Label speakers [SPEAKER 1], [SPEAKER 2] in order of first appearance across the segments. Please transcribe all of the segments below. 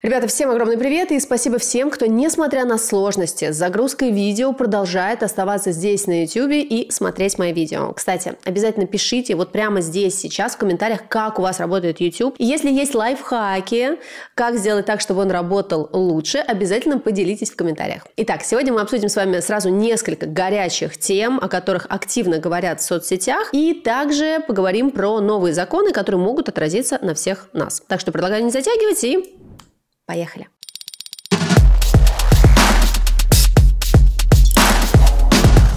[SPEAKER 1] Ребята, всем огромный привет и спасибо всем, кто, несмотря на сложности с загрузкой видео, продолжает оставаться здесь на YouTube и смотреть мои видео. Кстати, обязательно пишите вот прямо здесь сейчас в комментариях, как у вас работает YouTube. И если есть лайфхаки, как сделать так, чтобы он работал лучше, обязательно поделитесь в комментариях. Итак, сегодня мы обсудим с вами сразу несколько горячих тем, о которых активно говорят в соцсетях, и также поговорим про новые законы, которые могут отразиться на всех нас. Так что предлагаю не затягивать и Поехали!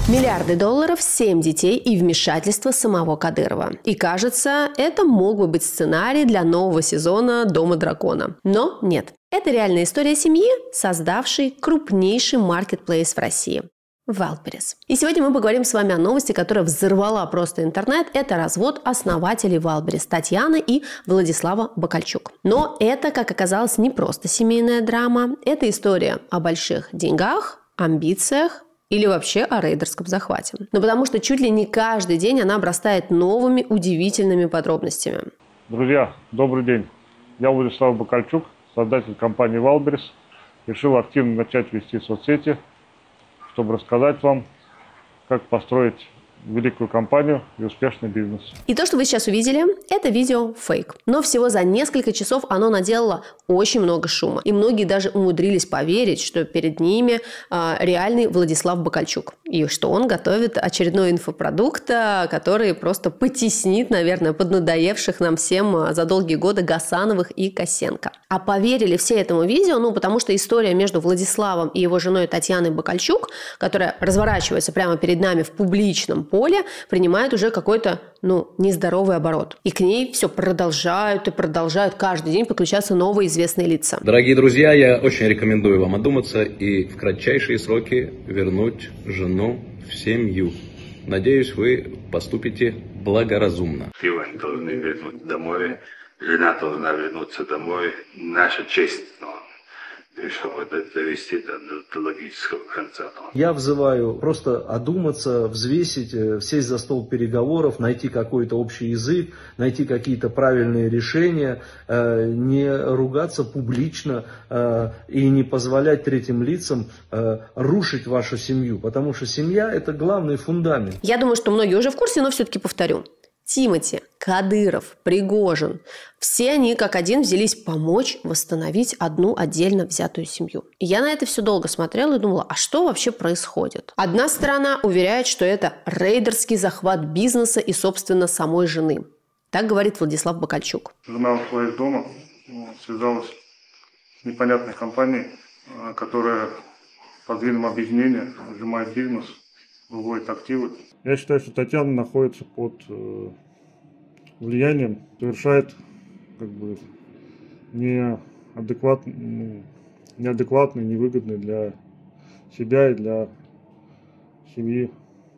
[SPEAKER 1] Миллиарды долларов, семь детей и вмешательство самого Кадырова. И кажется, это мог бы быть сценарий для нового сезона «Дома дракона». Но нет. Это реальная история семьи, создавшей крупнейший маркетплейс в России. Валперес. И сегодня мы поговорим с вами о новости, которая взорвала просто интернет. Это развод основателей Валберес Татьяны и Владислава Бакальчук. Но это, как оказалось, не просто семейная драма. Это история о больших деньгах, амбициях, или вообще о рейдерском захвате. Но ну, потому что чуть ли не каждый день она обрастает новыми удивительными подробностями. Друзья, добрый день. Я Владислав Бакальчук, создатель компании «Валберес». Решил активно начать вести соцсети – чтобы рассказать вам, как построить великую компанию и успешный бизнес. И то, что вы сейчас увидели, это видео фейк. Но всего за несколько часов оно наделало очень много шума. И многие даже умудрились поверить, что перед ними э, реальный Владислав Бакальчук. И что он готовит очередной инфопродукт, а, который просто потеснит, наверное, поднадоевших нам всем а, за долгие годы Гасановых и Косенко. А поверили все этому видео, ну, потому что история между Владиславом и его женой Татьяной Бакальчук, которая разворачивается прямо перед нами в публичном поле принимает уже какой-то ну, нездоровый оборот. И к ней все продолжают и продолжают каждый день подключаться новые известные лица. Дорогие друзья, я очень рекомендую вам одуматься и в кратчайшие сроки вернуть жену в семью. Надеюсь, вы поступите благоразумно. Иван должны вернуть домой, жена должна вернуться домой. Наша честь снова решил это довести до, до логического конца. Я взываю просто одуматься, взвесить, э, сесть за стол переговоров, найти какой-то общий язык, найти какие-то правильные решения, э, не ругаться публично э, и не позволять третьим лицам рушить вашу семью, потому что семья – это главный фундамент. Я думаю, что многие уже в курсе, но все-таки повторю. Тимати, Кадыров, Пригожин. Все они как один взялись помочь восстановить одну отдельно взятую семью. я на это все долго смотрела и думала, а что вообще происходит? Одна сторона уверяет, что это рейдерский захват бизнеса и, собственно, самой жены. Так говорит Владислав Бакальчук. Жена ушла из дома, ну, связалась с непонятной компанией, а, которая под видом объединения сжимает бизнес – выводит ну, активы. Я считаю, что Татьяна находится под э, влиянием, совершает как бы неадекват, ну, неадекватные, невыгодные для себя и для семьи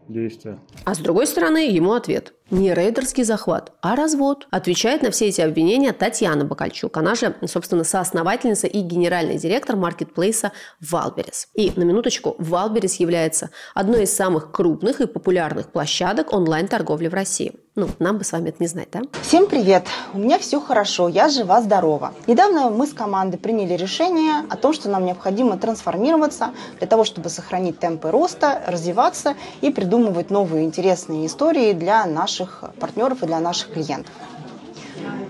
[SPEAKER 1] действия. А с другой стороны, ему ответ не рейдерский захват, а развод. Отвечает на все эти обвинения Татьяна Бакальчук. Она же, собственно, соосновательница и генеральный директор маркетплейса Валберес. И, на минуточку, Валберес является одной из самых крупных и популярных площадок онлайн-торговли в России. Ну, нам бы с вами это не знать, да? Всем привет! У меня все хорошо, я жива-здорова. Недавно мы с командой приняли решение о том, что нам необходимо трансформироваться для того, чтобы сохранить темпы роста, развиваться и придумывать новые интересные истории для наших партнеров и для наших клиентов.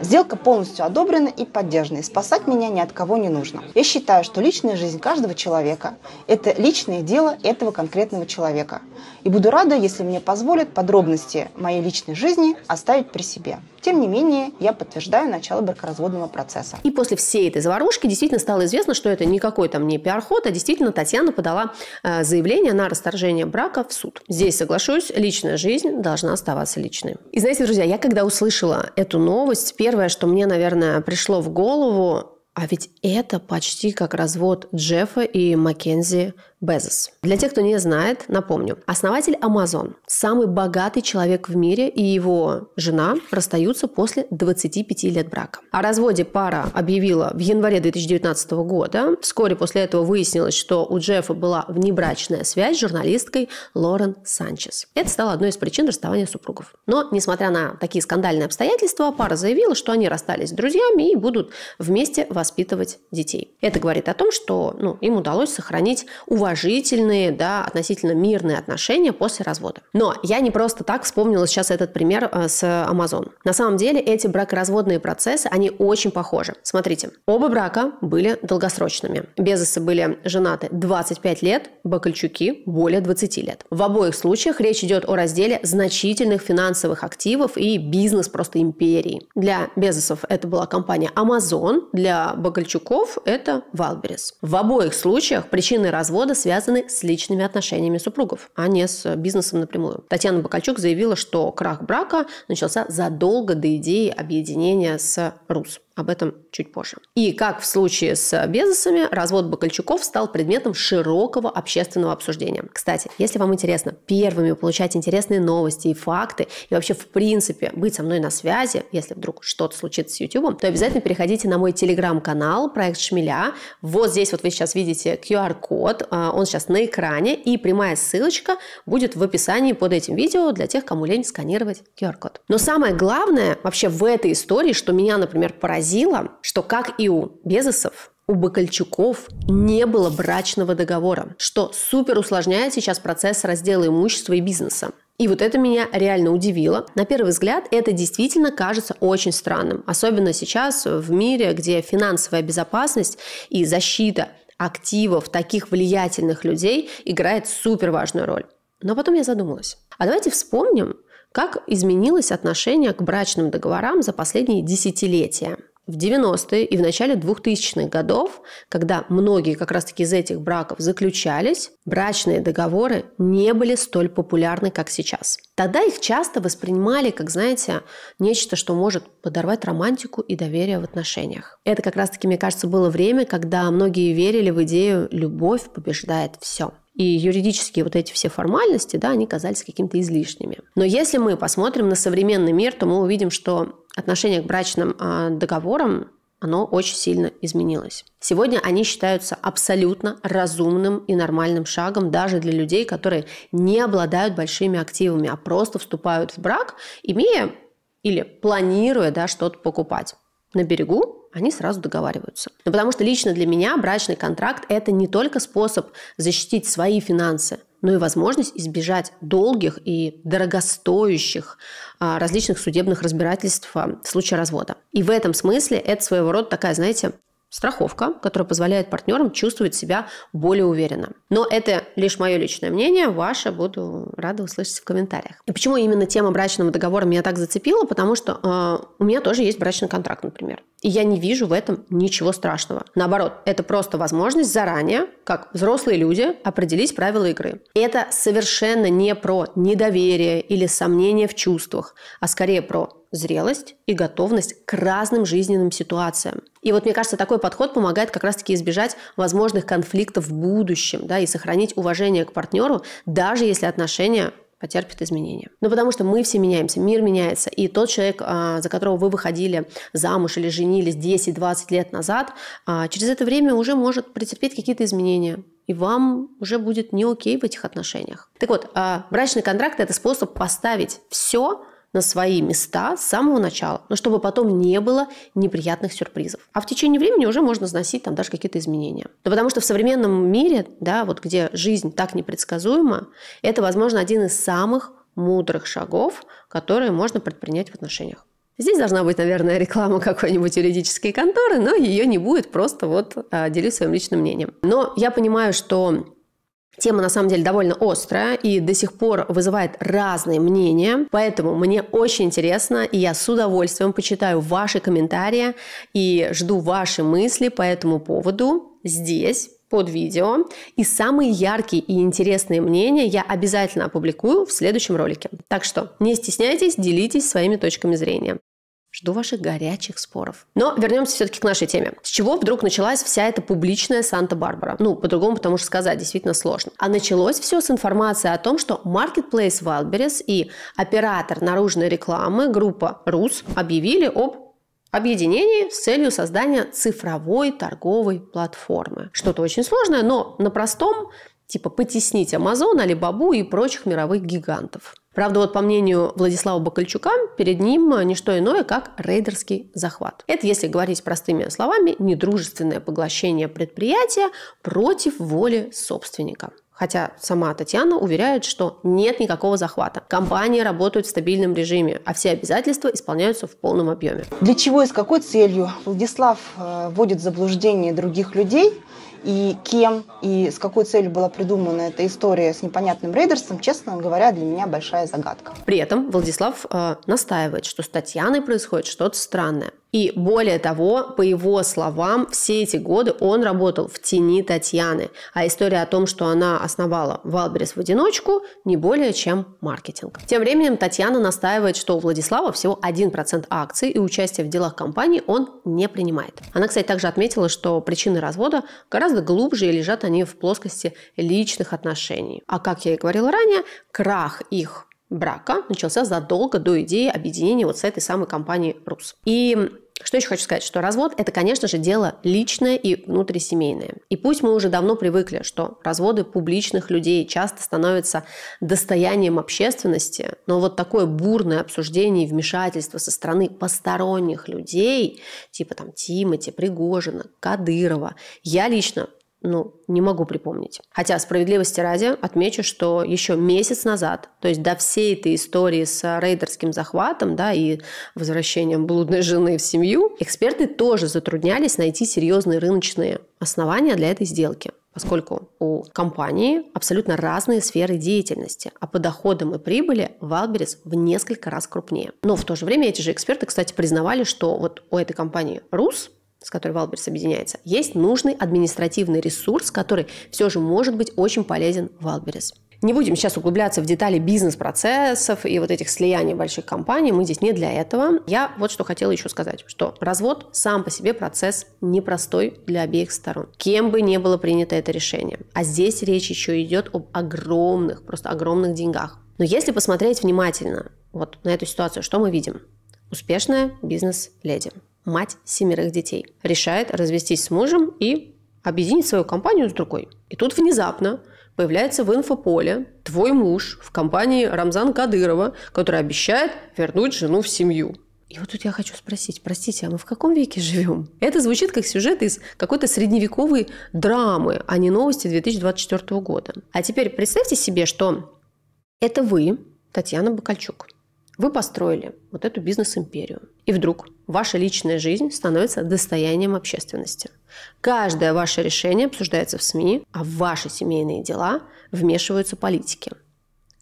[SPEAKER 1] Сделка полностью одобрена и поддержана, и спасать меня ни от кого не нужно. Я считаю, что личная жизнь каждого человека – это личное дело этого конкретного человека. И буду рада, если мне позволят подробности моей личной жизни оставить при себе. Тем не менее, я подтверждаю начало бракоразводного процесса. И после всей этой заварушки действительно стало известно, что это никакой там не пиар-ход, а действительно Татьяна подала э, заявление на расторжение брака в суд. Здесь соглашусь, личная жизнь должна оставаться личной. И знаете, друзья, я когда услышала эту новость, новость, первое, что мне, наверное, пришло в голову, а ведь это почти как развод Джеффа и Маккензи Безос. Для тех, кто не знает, напомню, основатель Amazon, самый богатый человек в мире, и его жена расстаются после 25 лет брака. О разводе пара объявила в январе 2019 года. Вскоре после этого выяснилось, что у Джеффа была внебрачная связь с журналисткой Лорен Санчес. Это стало одной из причин расставания супругов. Но, несмотря на такие скандальные обстоятельства, пара заявила, что они расстались с друзьями и будут вместе воспитывать детей. Это говорит о том, что ну, им удалось сохранить уважение уважительные, да, относительно мирные отношения после развода. Но я не просто так вспомнила сейчас этот пример э, с Amazon. На самом деле эти бракоразводные процессы, они очень похожи. Смотрите, оба брака были долгосрочными. Безосы были женаты 25 лет, Бакальчуки более 20 лет. В обоих случаях речь идет о разделе значительных финансовых активов и бизнес просто империи. Для Безосов это была компания Amazon, для Бакальчуков это Валберес. В обоих случаях причиной развода развода связаны с личными отношениями супругов, а не с э, бизнесом напрямую. Татьяна Бакальчук заявила, что крах брака начался задолго до идеи объединения с РУС. Об этом чуть позже. И, как в случае с Безосами, развод Бакальчуков стал предметом широкого общественного обсуждения. Кстати, если вам интересно первыми получать интересные новости и факты, и вообще, в принципе, быть со мной на связи, если вдруг что-то случится с YouTube, то обязательно переходите на мой телеграм-канал «Проект Шмеля». Вот здесь вот вы сейчас видите QR-код, а, он сейчас на экране, и прямая ссылочка будет в описании под этим видео для тех, кому лень сканировать QR-код. Но самое главное вообще в этой истории, что меня, например, поразило, поразило, что, как и у Безосов, у Бакальчуков не было брачного договора, что супер усложняет сейчас процесс раздела имущества и бизнеса. И вот это меня реально удивило. На первый взгляд это действительно кажется очень странным, особенно сейчас в мире, где финансовая безопасность и защита активов таких влиятельных людей играет супер важную роль. Но потом я задумалась. А давайте вспомним, как изменилось отношение к брачным договорам за последние десятилетия в 90-е и в начале 2000-х годов, когда многие как раз-таки из этих браков заключались, брачные договоры не были столь популярны, как сейчас. Тогда их часто воспринимали как, знаете, нечто, что может подорвать романтику и доверие в отношениях. Это как раз-таки, мне кажется, было время, когда многие верили в идею «любовь побеждает все». И юридические вот эти все формальности, да, они казались какими-то излишними. Но если мы посмотрим на современный мир, то мы увидим, что отношение к брачным а, договорам оно очень сильно изменилось. Сегодня они считаются абсолютно разумным и нормальным шагом даже для людей, которые не обладают большими активами, а просто вступают в брак, имея или планируя да, что-то покупать на берегу, они сразу договариваются. Но ну, потому что лично для меня брачный контракт – это не только способ защитить свои финансы, но и возможность избежать долгих и дорогостоящих а, различных судебных разбирательств а, в случае развода. И в этом смысле это своего рода такая, знаете, страховка, которая позволяет партнерам чувствовать себя более уверенно. Но это лишь мое личное мнение, ваше буду рада услышать в комментариях. И почему именно тема брачного договора меня так зацепила? Потому что э, у меня тоже есть брачный контракт, например. И я не вижу в этом ничего страшного. Наоборот, это просто возможность заранее как взрослые люди, определить правила игры. Это совершенно не про недоверие или сомнение в чувствах, а скорее про зрелость и готовность к разным жизненным ситуациям. И вот мне кажется, такой подход помогает как раз-таки избежать возможных конфликтов в будущем, да, и сохранить уважение к партнеру, даже если отношения потерпит изменения. Ну, потому что мы все меняемся, мир меняется. И тот человек, а, за которого вы выходили замуж или женились 10-20 лет назад, а, через это время уже может претерпеть какие-то изменения и вам уже будет не окей в этих отношениях. Так вот, а, брачный контракт – это способ поставить все на свои места с самого начала, но чтобы потом не было неприятных сюрпризов. А в течение времени уже можно заносить там даже какие-то изменения. Да потому что в современном мире, да, вот где жизнь так непредсказуема, это, возможно, один из самых мудрых шагов, которые можно предпринять в отношениях. Здесь должна быть, наверное, реклама какой-нибудь юридической конторы, но ее не будет, просто вот а, делюсь своим личным мнением. Но я понимаю, что Тема, на самом деле, довольно острая и до сих пор вызывает разные мнения, поэтому мне очень интересно, и я с удовольствием почитаю ваши комментарии и жду ваши мысли по этому поводу здесь, под видео. И самые яркие и интересные мнения я обязательно опубликую в следующем ролике. Так что не стесняйтесь, делитесь своими точками зрения. Жду ваших горячих споров. Но вернемся все-таки к нашей теме. С чего вдруг началась вся эта публичная Санта-Барбара? Ну, по-другому, потому что сказать действительно сложно. А началось все с информации о том, что Marketplace Wildberries и оператор наружной рекламы группа РУС объявили об объединении с целью создания цифровой торговой платформы. Что-то очень сложное, но на простом типа потеснить Amazon, Alibaba и прочих мировых гигантов. Правда, вот по мнению Владислава Бакальчука, перед ним не что иное, как рейдерский захват. Это, если говорить простыми словами, недружественное поглощение предприятия против воли собственника. Хотя сама Татьяна уверяет, что нет никакого захвата. Компании работают в стабильном режиме, а все обязательства исполняются в полном объеме. Для чего и с какой целью Владислав э, вводит заблуждение других людей – и кем, и с какой целью была придумана эта история с непонятным рейдерством, честно говоря, для меня большая загадка. При этом Владислав э, настаивает, что с Татьяной происходит что-то странное. И более того, по его словам, все эти годы он работал в тени Татьяны. А история о том, что она основала Валберес в одиночку, не более чем маркетинг. Тем временем Татьяна настаивает, что у Владислава всего 1% акций и участие в делах компании он не принимает. Она, кстати, также отметила, что причины развода гораздо глубже и лежат они в плоскости личных отношений. А как я и говорила ранее, крах их брака начался задолго до идеи объединения вот с этой самой компанией «Рус». И что еще хочу сказать, что развод – это, конечно же, дело личное и внутрисемейное. И пусть мы уже давно привыкли, что разводы публичных людей часто становятся достоянием общественности, но вот такое бурное обсуждение и вмешательство со стороны посторонних людей, типа там Тимати, Пригожина, Кадырова, я лично ну, не могу припомнить. Хотя, справедливости ради, отмечу, что еще месяц назад, то есть до всей этой истории с рейдерским захватом, да, и возвращением блудной жены в семью, эксперты тоже затруднялись найти серьезные рыночные основания для этой сделки поскольку у компании абсолютно разные сферы деятельности, а по доходам и прибыли Валберес в несколько раз крупнее. Но в то же время эти же эксперты, кстати, признавали, что вот у этой компании РУС с которой Валберс объединяется, есть нужный административный ресурс, который все же может быть очень полезен Валберес. Не будем сейчас углубляться в детали бизнес-процессов и вот этих слияний больших компаний, мы здесь не для этого. Я вот что хотела еще сказать, что развод сам по себе процесс непростой для обеих сторон, кем бы ни было принято это решение. А здесь речь еще идет об огромных, просто огромных деньгах. Но если посмотреть внимательно вот на эту ситуацию, что мы видим? Успешная бизнес-леди мать семерых детей, решает развестись с мужем и объединить свою компанию с другой. И тут внезапно появляется в инфополе твой муж в компании Рамзан Кадырова, который обещает вернуть жену в семью. И вот тут я хочу спросить, простите, а мы в каком веке живем? Это звучит как сюжет из какой-то средневековой драмы, а не новости 2024 года. А теперь представьте себе, что это вы, Татьяна Бакальчук, вы построили вот эту бизнес-империю. И вдруг ваша личная жизнь становится достоянием общественности. Каждое ваше решение обсуждается в СМИ, а в ваши семейные дела вмешиваются политики –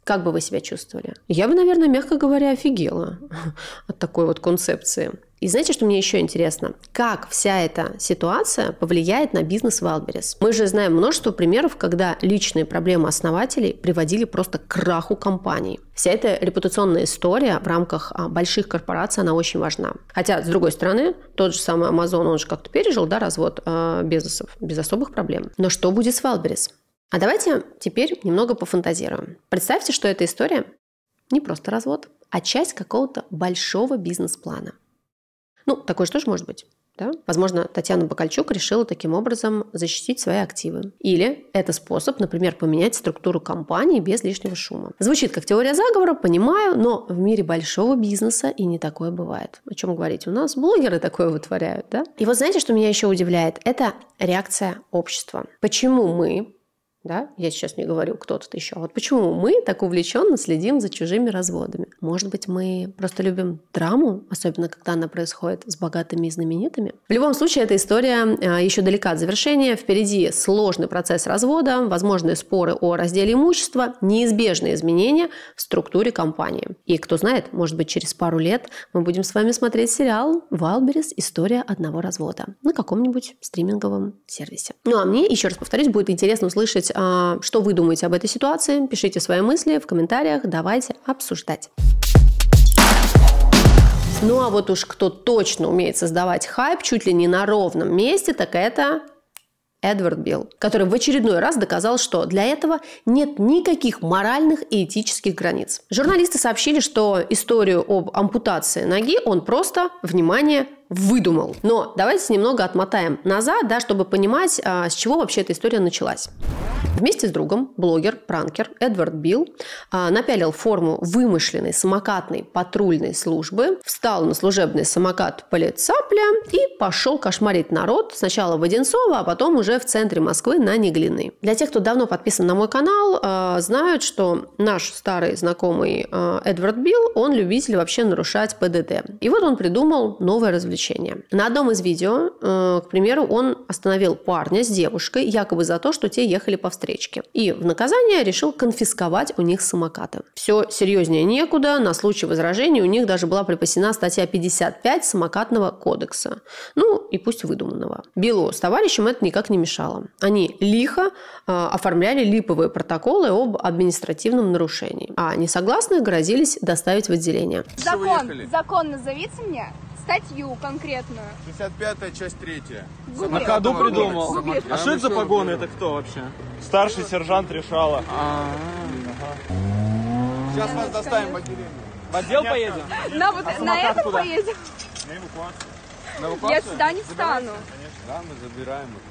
[SPEAKER 1] как бы вы себя чувствовали? Я бы, наверное, мягко говоря, офигела от такой вот концепции. И знаете, что мне еще интересно? Как вся эта ситуация повлияет на бизнес Wildberries? Мы же знаем множество примеров, когда личные проблемы основателей приводили просто к краху компании. Вся эта репутационная история в рамках а, больших корпораций, она очень важна. Хотя, с другой стороны, тот же самый Amazon, он же как-то пережил да, развод э, Безосов без особых проблем. Но что будет с Wildberries? А давайте теперь немного пофантазируем. Представьте, что эта история не просто развод, а часть какого-то большого бизнес-плана. Ну, такое же тоже может быть? Да? Возможно, Татьяна Бакальчук решила таким образом защитить свои активы. Или это способ, например, поменять структуру компании без лишнего шума. Звучит как теория заговора, понимаю, но в мире большого бизнеса и не такое бывает. О чем говорить? У нас блогеры такое вытворяют, да? И вот знаете, что меня еще удивляет? Это реакция общества. Почему мы, да, я сейчас не говорю кто-то еще. Вот почему мы так увлеченно следим за чужими разводами? Может быть, мы просто любим драму, особенно когда она происходит с богатыми и знаменитыми? В любом случае, эта история а, еще далека от завершения. Впереди сложный процесс развода, возможные споры о разделе имущества, неизбежные изменения в структуре компании. И кто знает, может быть, через пару лет мы будем с вами смотреть сериал «Валберес. История одного развода» на каком-нибудь стриминговом сервисе. Ну а мне, еще раз повторюсь, будет интересно услышать Надеюсь, что вы думаете об этой ситуации. Пишите свои мысли в комментариях, давайте обсуждать. Ну а вот уж кто точно умеет создавать хайп чуть ли не на ровном месте, так это Эдвард Билл, который в очередной раз доказал, что для этого нет никаких моральных и этических границ. Журналисты сообщили, что историю об ампутации ноги он просто, внимание, выдумал. Но давайте немного отмотаем назад, да, чтобы понимать, а, с чего вообще эта история началась. Вместе с другом блогер, пранкер Эдвард Билл а, напялил форму вымышленной самокатной патрульной службы, встал на служебный самокат полицапля и пошел кошмарить народ сначала в Одинцово, а потом уже в центре Москвы на Неглины. Для тех, кто давно подписан на мой канал, а, знают, что наш старый знакомый а, Эдвард Билл, он любитель вообще нарушать ПДД. И вот он придумал новое развлечение. На одном из видео, к примеру, он остановил парня с девушкой якобы за то, что те ехали по встрече речки. И в наказание решил конфисковать у них самокаты. Все серьезнее некуда, на случай возражений у них даже была припасена статья 55 самокатного кодекса. Ну и пусть выдуманного. Биллу с товарищем это никак не мешало. Они лихо э, оформляли липовые протоколы об административном нарушении, а несогласных грозились доставить в отделение. Закон, закон назовите мне статью конкретную. 55-я, часть 3 На ходу придумал. А что это за погоны? Это кто вообще? Старший сержант решала. А. Сейчас вас доставим в отделение. В отдел поедем? На, вот, а этом поедем. На эвакуацию. Я сюда не встану. Да, мы забираем их.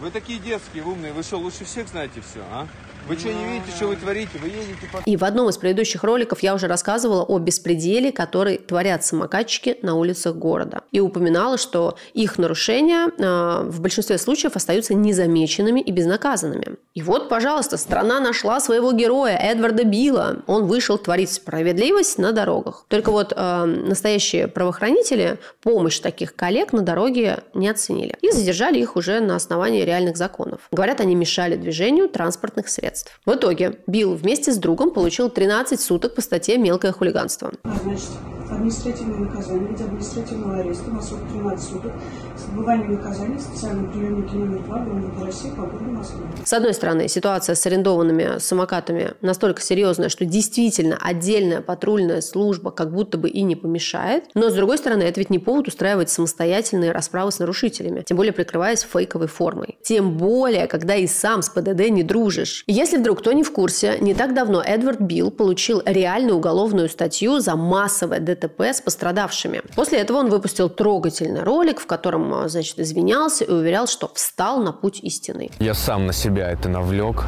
[SPEAKER 1] Вы такие детские, умные. Вы что, лучше всех знаете все, а? Вы что, не видите, что вы творите? Вы едете по... И в одном из предыдущих роликов я уже рассказывала о беспределе, который творят самокатчики на улицах города. И упоминала, что их нарушения э, в большинстве случаев остаются незамеченными и безнаказанными. И вот, пожалуйста, страна нашла своего героя, Эдварда Билла. Он вышел творить справедливость на дорогах. Только вот э, настоящие правоохранители помощь таких коллег на дороге не оценили. И задержали их уже на основании реальных законов. Говорят, они мешали движению транспортных средств средств. В итоге Билл вместе с другом получил 13 суток по статье «Мелкое хулиганство». Значит, административное наказание в виде административного ареста на срок 13 суток с отбыванием наказания в специальном приемнике номер 2 города России по городу Москве. С одной стороны, ситуация с арендованными самокатами настолько серьезная, что действительно отдельная патрульная служба как будто бы и не помешает. Но, с другой стороны, это ведь не повод устраивать самостоятельные расправы с нарушителями, тем более прикрываясь фейковой формой. Тем более, когда и сам с ПДД не дружишь. Если вдруг кто не в курсе, не так давно Эдвард Билл получил реальную уголовную статью за массовое ДТП ДТП с пострадавшими. После этого он выпустил трогательный ролик, в котором, а, значит, извинялся и уверял, что встал на путь истины. Я сам на себя это навлек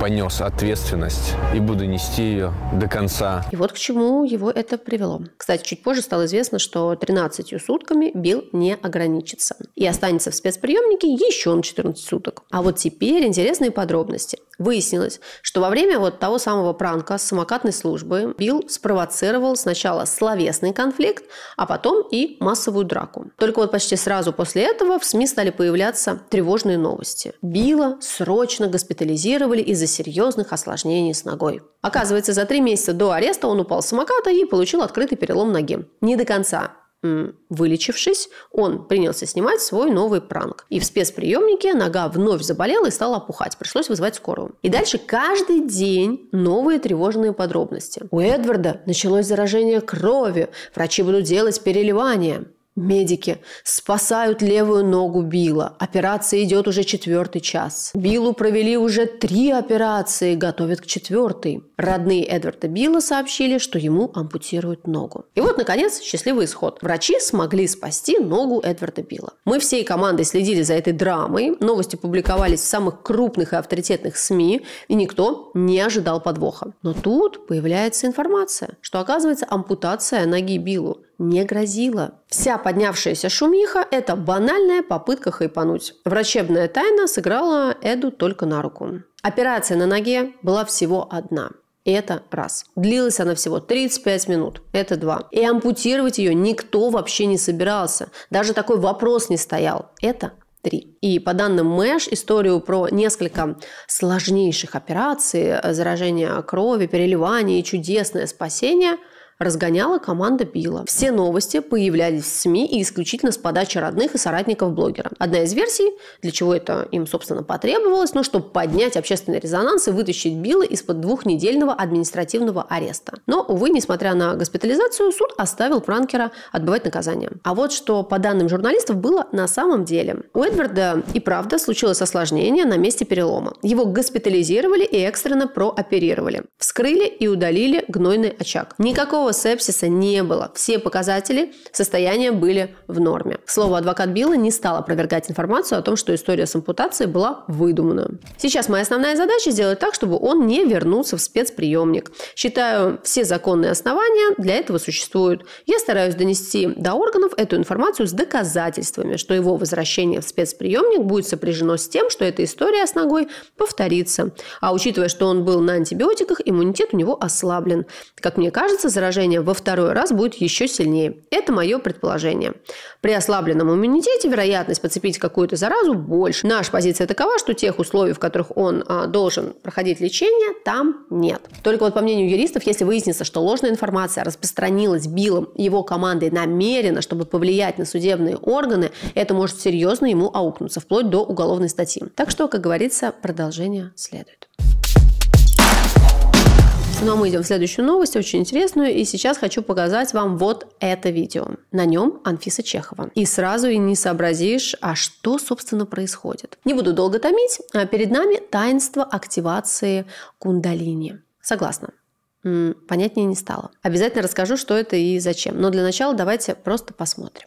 [SPEAKER 1] понес ответственность и буду нести ее до конца. И вот к чему его это привело. Кстати, чуть позже стало известно, что 13 сутками Билл не ограничится и останется в спецприемнике еще на 14 суток. А вот теперь интересные подробности. Выяснилось, что во время вот того самого пранка с самокатной службы Билл спровоцировал сначала словесный конфликт, а потом и массовую драку. Только вот почти сразу после этого в СМИ стали появляться тревожные новости. Билла срочно госпитализировали из-за из-за серьезных осложнений с ногой. Оказывается, за три месяца до ареста он упал с самоката и получил открытый перелом ноги. Не до конца. Вылечившись, он принялся снимать свой новый пранк. И в спецприемнике нога вновь заболела и стала опухать. Пришлось вызывать скорую. И дальше каждый день новые тревожные подробности. У Эдварда началось заражение крови. Врачи будут делать переливание. Медики спасают левую ногу Билла. Операция идет уже четвертый час. Биллу провели уже три операции, готовят к четвертой. Родные Эдварда Билла сообщили, что ему ампутируют ногу. И вот, наконец, счастливый исход. Врачи смогли спасти ногу Эдварда Билла. Мы всей командой следили за этой драмой. Новости публиковались в самых крупных и авторитетных СМИ, и никто не ожидал подвоха. Но тут появляется информация, что, оказывается, ампутация ноги Биллу не грозила. Вся поднявшаяся шумиха – это банальная попытка хайпануть. Врачебная тайна сыграла Эду только на руку. Операция на ноге была всего одна. Это раз. Длилась она всего 35 минут. Это два. И ампутировать ее никто вообще не собирался. Даже такой вопрос не стоял. Это три. И по данным МЭШ, историю про несколько сложнейших операций, э, заражение крови, переливание и чудесное спасение – разгоняла команда Билла. Все новости появлялись в СМИ и исключительно с подачи родных и соратников блогера. Одна из версий, для чего это им, собственно, потребовалось, ну, чтобы поднять общественный резонанс и вытащить Билла из-под двухнедельного административного ареста. Но, увы, несмотря на госпитализацию, суд оставил пранкера отбывать наказание. А вот что, по данным журналистов, было на самом деле. У Эдварда и правда случилось осложнение на месте перелома. Его госпитализировали и экстренно прооперировали. Вскрыли и удалили гнойный очаг. Никакого Никакого сепсиса не было. Все показатели состояния были в норме. К слову, адвокат Билла не стал опровергать информацию о том, что история с ампутацией была выдумана. Сейчас моя основная задача сделать так, чтобы он не вернулся в спецприемник. Считаю, все законные основания для этого существуют. Я стараюсь донести до органов эту информацию с доказательствами, что его возвращение в спецприемник будет сопряжено с тем, что эта история с ногой повторится. А учитывая, что он был на антибиотиках, иммунитет у него ослаблен. Как мне кажется, заражение поражением во второй раз будет еще сильнее. Это мое предположение. При ослабленном иммунитете вероятность подцепить какую-то заразу больше. Наша позиция такова, что тех условий, в которых он а, должен проходить лечение, там нет. Только вот по мнению юристов, если выяснится, что ложная информация распространилась Биллом и его командой намеренно, чтобы повлиять на судебные органы, это может серьезно ему аукнуться, вплоть до уголовной статьи. Так что, как говорится, продолжение следует. Ну а мы идем в следующую новость, очень интересную, и сейчас хочу показать вам вот это видео. На нем Анфиса Чехова. И сразу и не сообразишь, а что, собственно, происходит. Не буду долго томить, а перед нами таинство активации кундалини. Согласна, понятнее не стало. Обязательно расскажу, что это и зачем. Но для начала давайте просто посмотрим.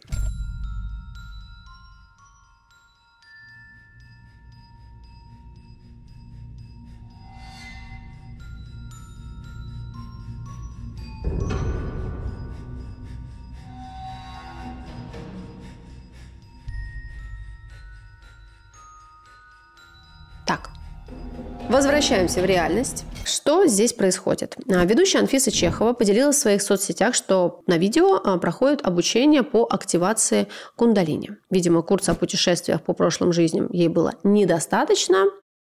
[SPEAKER 1] Возвращаемся в реальность. Что здесь происходит? А, ведущая Анфиса Чехова поделилась в своих соцсетях, что на видео а, проходит обучение по активации кундалини. Видимо, курса о путешествиях по прошлым жизням ей было недостаточно,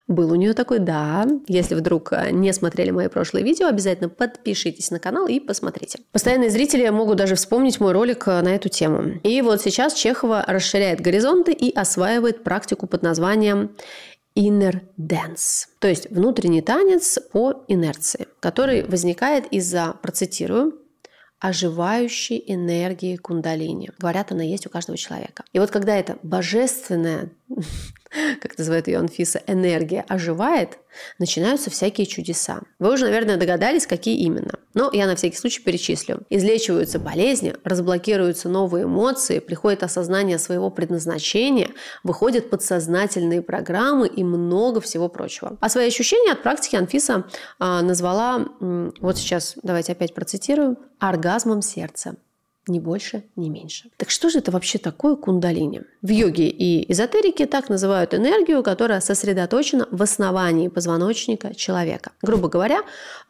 [SPEAKER 1] был у нее такой, да. Если вдруг а, не смотрели мои прошлые видео, обязательно подпишитесь на канал и посмотрите. Постоянные зрители могут даже вспомнить мой ролик на эту тему. И вот сейчас Чехова расширяет горизонты и осваивает практику под названием inner dance, то есть внутренний танец по инерции, который возникает из-за, процитирую, оживающей энергии кундалини. Говорят, она есть у каждого человека. И вот когда это божественное как называет ее Анфиса, энергия оживает, начинаются всякие чудеса. Вы уже, наверное, догадались, какие именно. Но я на всякий случай перечислю. Излечиваются болезни, разблокируются новые эмоции, приходит осознание своего предназначения, выходят подсознательные программы и много всего прочего. А свои ощущения от практики Анфиса а, назвала, вот сейчас давайте опять процитирую, оргазмом сердца ни больше, ни меньше. Так что же это вообще такое кундалини? В йоге и эзотерике так называют энергию, которая сосредоточена в основании позвоночника человека. Грубо говоря,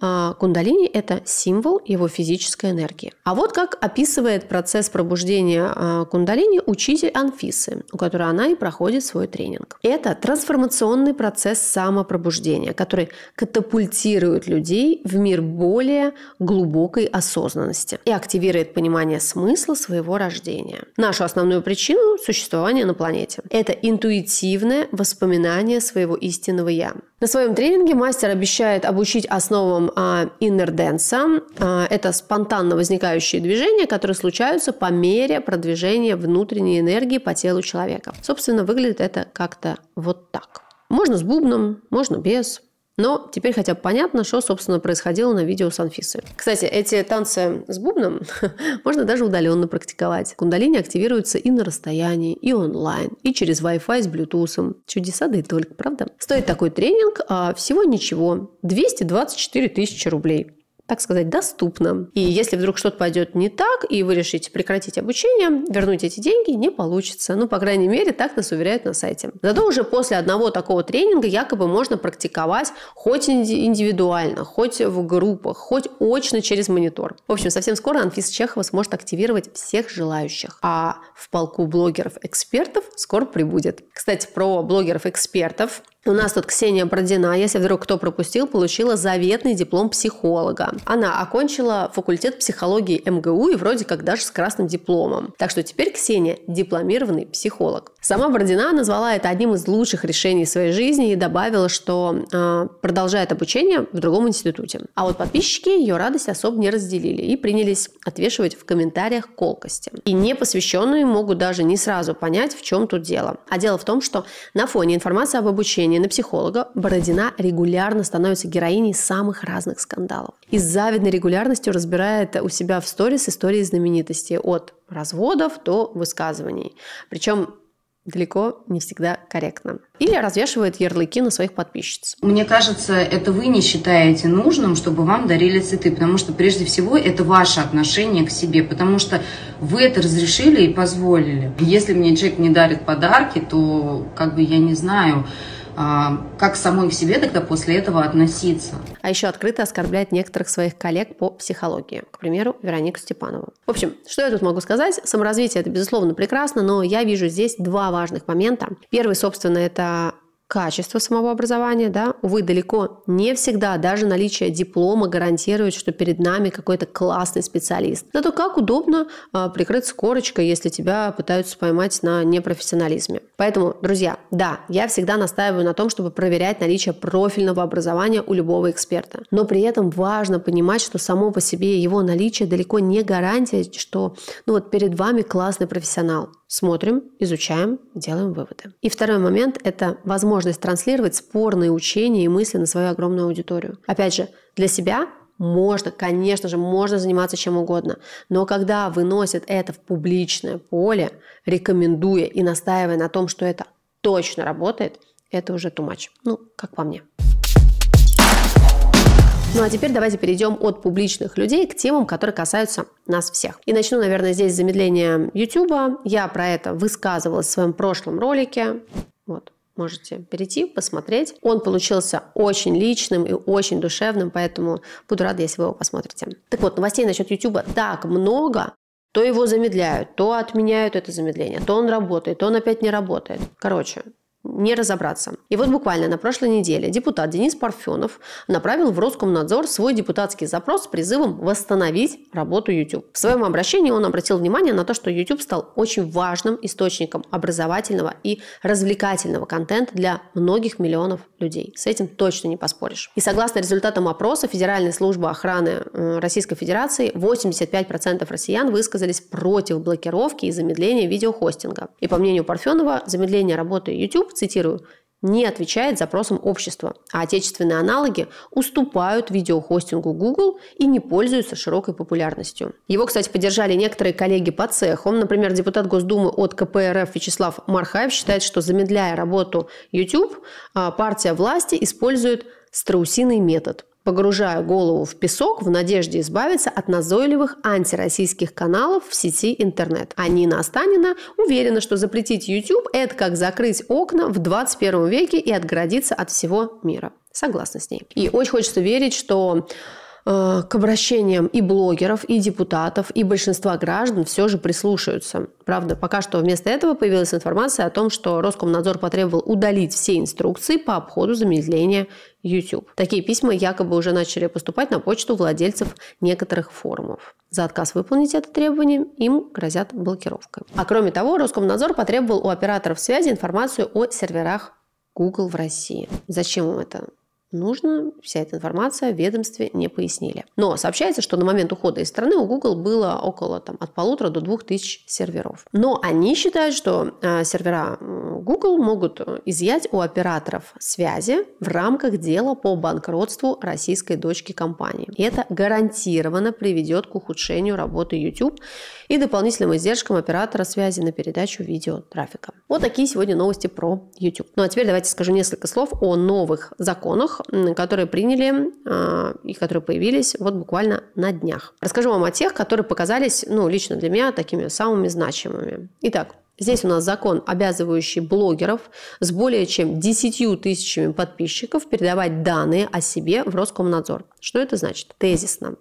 [SPEAKER 1] а, кундалини – это символ его физической энергии. А вот как описывает процесс пробуждения а, кундалини учитель Анфисы, у которой она и проходит свой тренинг. Это трансформационный процесс самопробуждения, который катапультирует людей в мир более глубокой осознанности и активирует понимание смысла своего рождения. Нашу основную причину существования на планете. Это интуитивное воспоминание своего истинного «я». На своем тренинге мастер обещает обучить основам э, inner dance. Э, это спонтанно возникающие движения, которые случаются по мере продвижения внутренней энергии по телу человека. Собственно, выглядит это как-то вот так. Можно с бубном, можно без. Но теперь хотя бы понятно, что, собственно, происходило на видео с Анфисой. Кстати, эти танцы с бубном можно даже удаленно практиковать. Кундалини активируется и на расстоянии, и онлайн, и через Wi-Fi с Bluetooth. Чудеса да и только, правда? Стоит такой тренинг а, всего ничего. 224 тысячи рублей так сказать, доступно. И если вдруг что-то пойдет не так, и вы решите прекратить обучение, вернуть эти деньги не получится. Ну, по крайней мере, так нас уверяют на сайте. Зато уже после одного такого тренинга якобы можно практиковать хоть индивидуально, хоть в группах, хоть очно через монитор. В общем, совсем скоро Анфиса Чехова сможет активировать всех желающих. А в полку блогеров-экспертов скоро прибудет. Кстати, про блогеров-экспертов у нас тут Ксения Бродина, а если вдруг кто пропустил, получила заветный диплом психолога. Она окончила факультет психологии МГУ и вроде как даже с красным дипломом. Так что теперь Ксения дипломированный психолог. Сама Бородина назвала это одним из лучших решений своей жизни и добавила, что э, продолжает обучение в другом институте. А вот подписчики ее радость особо не разделили и принялись отвешивать в комментариях колкости. И непосвященные могут даже не сразу понять, в чем тут дело. А дело в том, что на фоне информации об обучении на психолога Бородина регулярно становится героиней самых разных скандалов. И с завидной регулярностью разбирает у себя в сторис истории знаменитости от разводов до высказываний. Причем далеко не всегда корректно. Или развешивает ярлыки на своих подписчиц. Мне кажется, это вы не считаете нужным, чтобы вам дарили цветы, потому что прежде всего это ваше отношение к себе, потому что вы это разрешили и позволили. Если мне человек не дарит подарки, то как бы я не знаю, а, как самой в себе тогда после этого относиться. А еще открыто оскорбляет некоторых своих коллег по психологии, к примеру, Веронику Степанову. В общем, что я тут могу сказать? Саморазвитие – это, безусловно, прекрасно, но я вижу здесь два важных момента. Первый, собственно, это качество самого образования, да, увы, далеко не всегда даже наличие диплома гарантирует, что перед нами какой-то классный специалист. Зато как удобно э, прикрыться корочкой, если тебя пытаются поймать на непрофессионализме. Поэтому, друзья, да, я всегда настаиваю на том, чтобы проверять наличие профильного образования у любого эксперта. Но при этом важно понимать, что само по себе его наличие далеко не гарантия, что ну вот перед вами классный профессионал смотрим, изучаем, делаем выводы. И второй момент – это возможность транслировать спорные учения и мысли на свою огромную аудиторию. Опять же, для себя можно, конечно же, можно заниматься чем угодно, но когда выносят это в публичное поле, рекомендуя и настаивая на том, что это точно работает, это уже too much. Ну, как по мне. Ну а теперь давайте перейдем от публичных людей к темам, которые касаются нас всех. И начну, наверное, здесь с замедления YouTube. Я про это высказывалась в своем прошлом ролике. Вот, можете перейти, посмотреть. Он получился очень личным и очень душевным, поэтому буду рада, если вы его посмотрите. Так вот, новостей насчет YouTube так много, то его замедляют, то отменяют это замедление, то он работает, то он опять не работает. Короче, не разобраться. И вот буквально на прошлой неделе депутат Денис Парфенов направил в Роскомнадзор свой депутатский запрос с призывом восстановить работу YouTube. В своем обращении он обратил внимание на то, что YouTube стал очень важным источником образовательного и развлекательного контента для многих миллионов людей. С этим точно не поспоришь. И согласно результатам опроса Федеральной службы охраны э, Российской Федерации, 85% россиян высказались против блокировки и замедления видеохостинга. И по мнению Парфенова, замедление работы YouTube цитирую, не отвечает запросам общества, а отечественные аналоги уступают видеохостингу Google и не пользуются широкой популярностью. Его, кстати, поддержали некоторые коллеги по цеху. Например, депутат Госдумы от КПРФ Вячеслав Мархаев считает, что замедляя работу YouTube, а, партия власти использует страусиный метод – погружая голову в песок в надежде избавиться от назойливых антироссийских каналов в сети интернет. А Нина Останина уверена, что запретить YouTube – это как закрыть окна в 21 веке и отгородиться от всего мира. Согласна с ней. И очень хочется верить, что Э, к обращениям и блогеров, и депутатов, и большинства граждан все же прислушаются. Правда, пока что вместо этого появилась информация о том, что Роскомнадзор потребовал удалить все инструкции по обходу замедления YouTube. Такие письма якобы уже начали поступать на почту владельцев некоторых форумов. За отказ выполнить это требование им грозят блокировкой. А кроме того, Роскомнадзор потребовал у операторов связи информацию о серверах Google в России. Зачем им это? нужно, вся эта информация в ведомстве не пояснили. Но сообщается, что на момент ухода из страны у Google было около там, от полутора до двух тысяч серверов. Но они считают, что э, сервера Google могут э, изъять у операторов связи в рамках дела по банкротству российской дочки компании. И это гарантированно приведет к ухудшению работы YouTube и дополнительным издержкам оператора связи на передачу видео трафика. Вот такие сегодня новости про YouTube. Ну а теперь давайте скажу несколько слов о новых законах, которые приняли а, и которые появились вот буквально на днях. Расскажу вам о тех, которые показались, ну, лично для меня такими самыми значимыми. Итак, Здесь у нас закон, обязывающий блогеров с более чем 10 тысячами подписчиков передавать данные о себе в Роскомнадзор. Что это значит? Тезисно.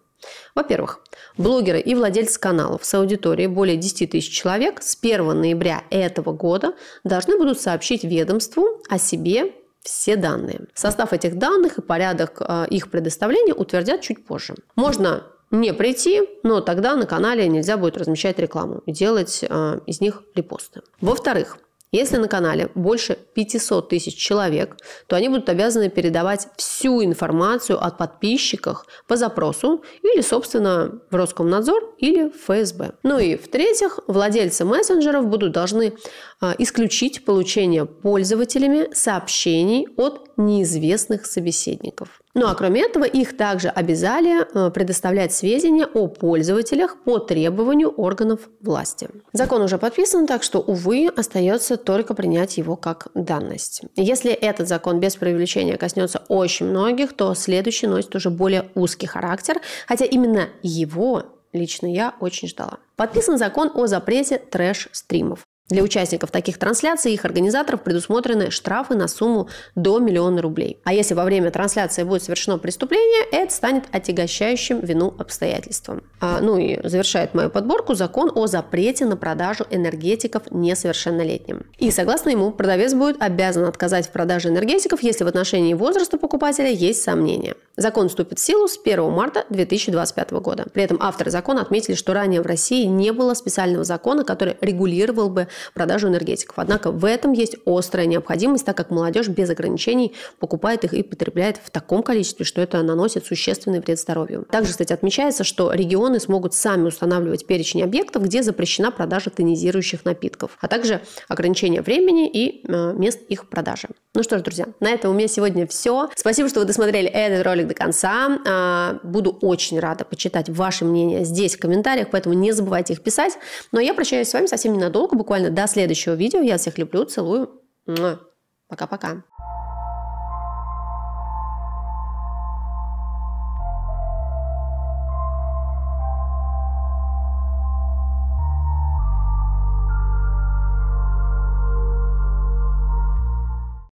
[SPEAKER 1] Во-первых, блогеры и владельцы каналов с аудиторией более 10 тысяч человек с 1 ноября этого года должны будут сообщить ведомству о себе все данные. Состав этих данных и порядок э, их предоставления утвердят чуть позже. Можно не прийти, но тогда на канале нельзя будет размещать рекламу и делать э, из них репосты. Во-вторых, если на канале больше 500 тысяч человек, то они будут обязаны передавать всю информацию о подписчиках по запросу или, собственно, в Роскомнадзор или ФСБ. Ну и в-третьих, владельцы мессенджеров будут должны а, исключить получение пользователями сообщений от неизвестных собеседников. Ну а кроме этого, их также обязали а, предоставлять сведения о пользователях по требованию органов власти. Закон уже подписан, так что, увы, остается только принять его как данность. Если этот закон без привлечения коснется очень многих, то следующий носит уже более узкий характер, хотя именно его лично я очень ждала. Подписан закон о запрете трэш-стримов. Для участников таких трансляций и их организаторов предусмотрены штрафы на сумму до миллиона рублей. А если во время трансляции будет совершено преступление, это станет отягощающим вину обстоятельством. А, ну и завершает мою подборку закон о запрете на продажу энергетиков несовершеннолетним. И согласно ему, продавец будет обязан отказать в продаже энергетиков, если в отношении возраста покупателя есть сомнения. Закон вступит в силу с 1 марта 2025 года. При этом авторы закона отметили, что ранее в России не было специального закона, который регулировал бы продажу энергетиков. Однако в этом есть острая необходимость, так как молодежь без ограничений покупает их и потребляет в таком количестве, что это наносит существенный вред здоровью. Также, кстати, отмечается, что регионы смогут сами устанавливать перечень объектов, где запрещена продажа тонизирующих напитков, а также ограничение времени и э, мест их продажи. Ну что ж, друзья, на этом у меня сегодня все. Спасибо, что вы досмотрели этот ролик до конца. А, буду очень рада почитать ваше мнение здесь, в комментариях, поэтому не забывайте их писать. Но я прощаюсь с вами совсем ненадолго, буквально до следующего видео. Я всех люблю, целую. Пока-пока.